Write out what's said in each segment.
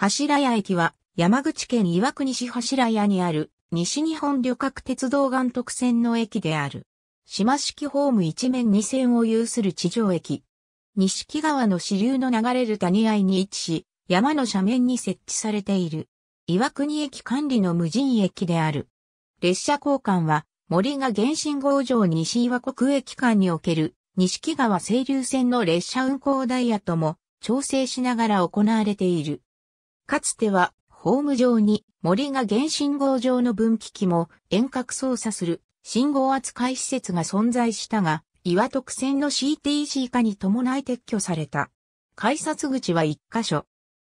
柱屋駅は山口県岩国市柱屋にある西日本旅客鉄道岩徳線の駅である。島式ホーム一面二線を有する地上駅。西木川の支流の流れる谷合に位置し、山の斜面に設置されている。岩国駅管理の無人駅である。列車交換は森が原信号上西岩国駅間における西木川清流線の列車運行ダイヤとも調整しながら行われている。かつては、ホーム上に森が原信号上の分岐器も遠隔操作する信号扱い施設が存在したが、岩特線の CTC 化に伴い撤去された。改札口は1箇所。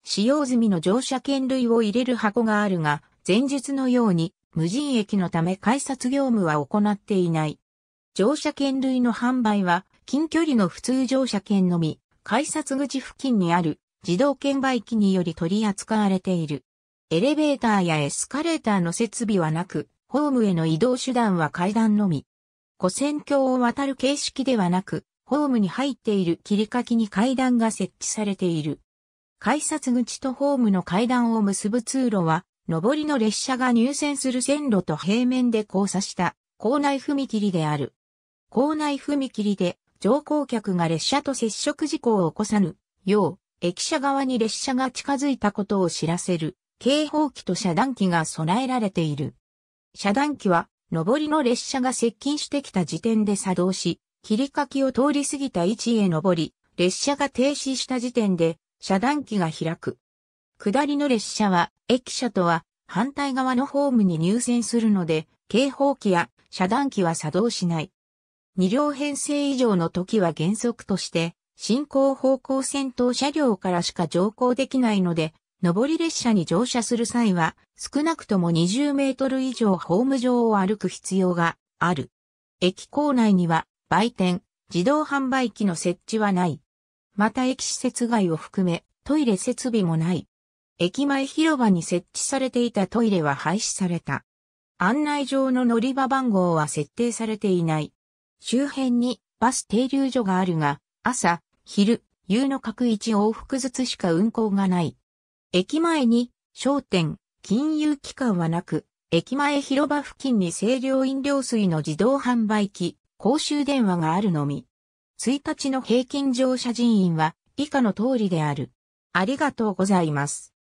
使用済みの乗車券類を入れる箱があるが、前述のように無人駅のため改札業務は行っていない。乗車券類の販売は近距離の普通乗車券のみ、改札口付近にある自動券売機により取り扱われている。エレベーターやエスカレーターの設備はなく、ホームへの移動手段は階段のみ。古線橋を渡る形式ではなく、ホームに入っている切り欠きに階段が設置されている。改札口とホームの階段を結ぶ通路は、上りの列車が入線する線路と平面で交差した構内踏切である。構内踏切で乗降客が列車と接触事故を起こさぬよう駅舎側に列車が近づいたことを知らせる警報機と遮断機が備えられている。遮断機は、上りの列車が接近してきた時点で作動し、切り欠きを通り過ぎた位置へ上り、列車が停止した時点で遮断機が開く。下りの列車は、駅舎とは反対側のホームに入線するので、警報機や遮断機は作動しない。2両編成以上の時は原則として、進行方向先頭車両からしか乗降できないので、上り列車に乗車する際は、少なくとも20メートル以上ホーム上を歩く必要がある。駅構内には、売店、自動販売機の設置はない。また駅施設外を含め、トイレ設備もない。駅前広場に設置されていたトイレは廃止された。案内上の乗り場番号は設定されていない。周辺にバス停留所があるが、朝、昼、夕の各一往復ずつしか運行がない。駅前に商店、金融機関はなく、駅前広場付近に清涼飲料水の自動販売機、公衆電話があるのみ。1日の平均乗車人員は以下の通りである。ありがとうございます。